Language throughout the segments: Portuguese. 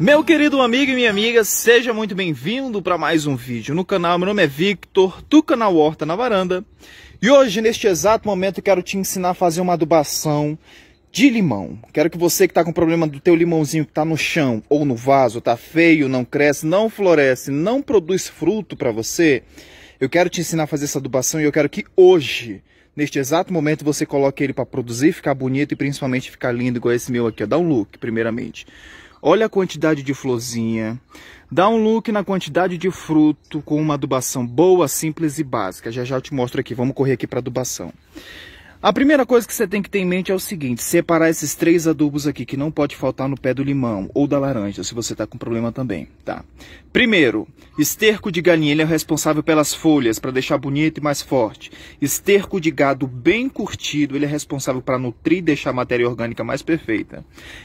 Meu querido amigo e minha amiga, seja muito bem-vindo para mais um vídeo no canal. Meu nome é Victor, do canal Horta na Varanda. E hoje, neste exato momento, eu quero te ensinar a fazer uma adubação de limão. Quero que você que está com problema do teu limãozinho que está no chão ou no vaso, está feio, não cresce, não floresce, não produz fruto para você, eu quero te ensinar a fazer essa adubação e eu quero que hoje Neste exato momento você coloque ele para produzir, ficar bonito e principalmente ficar lindo igual esse meu aqui. Ó. Dá um look, primeiramente. Olha a quantidade de florzinha. Dá um look na quantidade de fruto com uma adubação boa, simples e básica. Já já eu te mostro aqui. Vamos correr aqui para adubação. A primeira coisa que você tem que ter em mente é o seguinte, separar esses três adubos aqui que não pode faltar no pé do limão ou da laranja, se você está com problema também, tá? Primeiro, esterco de galinha, ele é responsável pelas folhas, para deixar bonito e mais forte. Esterco de gado bem curtido, ele é responsável para nutrir e deixar a matéria orgânica mais perfeita.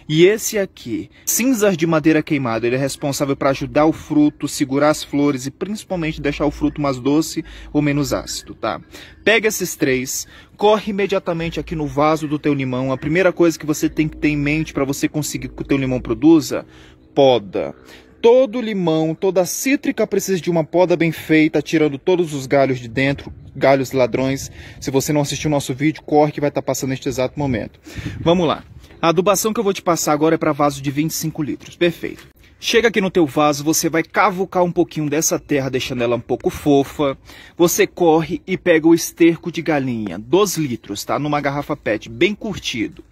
E esse aqui, cinzas de madeira queimada, ele é responsável para ajudar o fruto, segurar as flores e principalmente deixar o fruto mais doce ou menos ácido, tá? Pega esses três, corre imediatamente aqui no vaso do teu limão. A primeira coisa que você tem que ter em mente para você conseguir que o teu limão produza, poda. Todo limão, toda cítrica precisa de uma poda bem feita, tirando todos os galhos de dentro, galhos ladrões. Se você não assistiu o nosso vídeo, corre que vai estar tá passando neste exato momento. Vamos lá. A adubação que eu vou te passar agora é para vaso de 25 litros. Perfeito. Chega aqui no teu vaso, você vai cavucar um pouquinho dessa terra, deixando ela um pouco fofa. Você corre e pega o esterco de galinha, 2 litros, tá? Numa garrafa PET, bem curtido.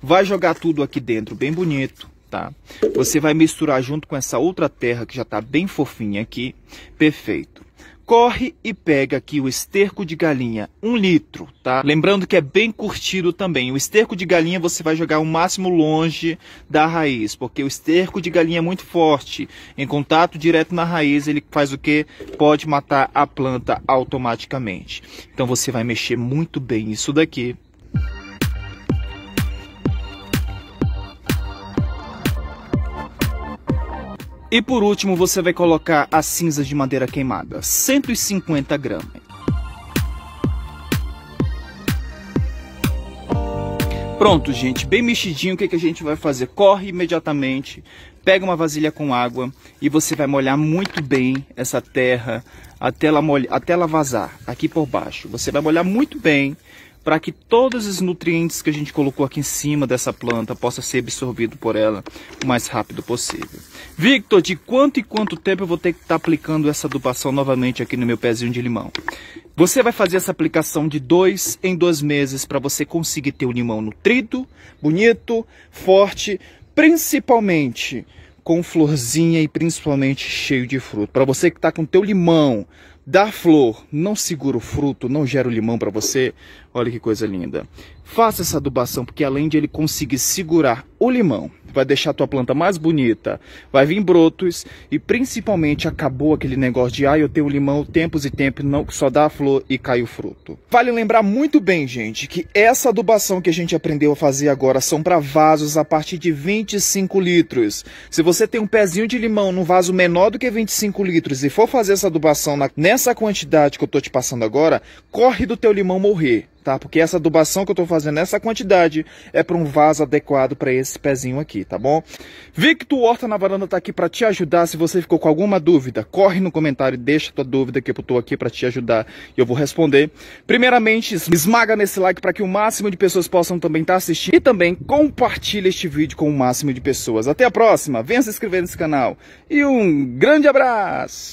Vai jogar tudo aqui dentro, bem bonito. Tá? Você vai misturar junto com essa outra terra que já está bem fofinha aqui. Perfeito corre e pega aqui o esterco de galinha, um litro, tá? Lembrando que é bem curtido também. O esterco de galinha você vai jogar o máximo longe da raiz, porque o esterco de galinha é muito forte. Em contato direto na raiz, ele faz o que? Pode matar a planta automaticamente. Então você vai mexer muito bem isso daqui E por último, você vai colocar as cinzas de madeira queimada, 150 gramas. Pronto, gente, bem mexidinho, o que, que a gente vai fazer? Corre imediatamente, pega uma vasilha com água e você vai molhar muito bem essa terra até ela, molha, até ela vazar, aqui por baixo. Você vai molhar muito bem para que todos os nutrientes que a gente colocou aqui em cima dessa planta possa ser absorvido por ela o mais rápido possível. Victor, de quanto e quanto tempo eu vou ter que estar tá aplicando essa adubação novamente aqui no meu pezinho de limão? Você vai fazer essa aplicação de dois em dois meses para você conseguir ter o limão nutrido, bonito, forte, principalmente com florzinha e principalmente cheio de fruto. Para você que está com teu limão Dá flor, não segura o fruto, não gera o limão para você. Olha que coisa linda. Faça essa adubação, porque além de ele conseguir segurar o limão, vai deixar a tua planta mais bonita, vai vir brotos e principalmente acabou aquele negócio de ah, eu tenho limão tempos e tempos, não só dá a flor e cai o fruto. Vale lembrar muito bem, gente, que essa adubação que a gente aprendeu a fazer agora são para vasos a partir de 25 litros. Se você tem um pezinho de limão num vaso menor do que 25 litros e for fazer essa adubação na, né, nessa quantidade que eu estou te passando agora, corre do teu limão morrer, tá? Porque essa adubação que eu estou fazendo nessa quantidade é para um vaso adequado para esse pezinho aqui, tá bom? Victor Horta na varanda está aqui para te ajudar. Se você ficou com alguma dúvida, corre no comentário e deixa tua dúvida que eu estou aqui para te ajudar e eu vou responder. Primeiramente, esmaga nesse like para que o máximo de pessoas possam também estar tá assistindo e também compartilha este vídeo com o máximo de pessoas. Até a próxima, venha se inscrever nesse canal e um grande abraço!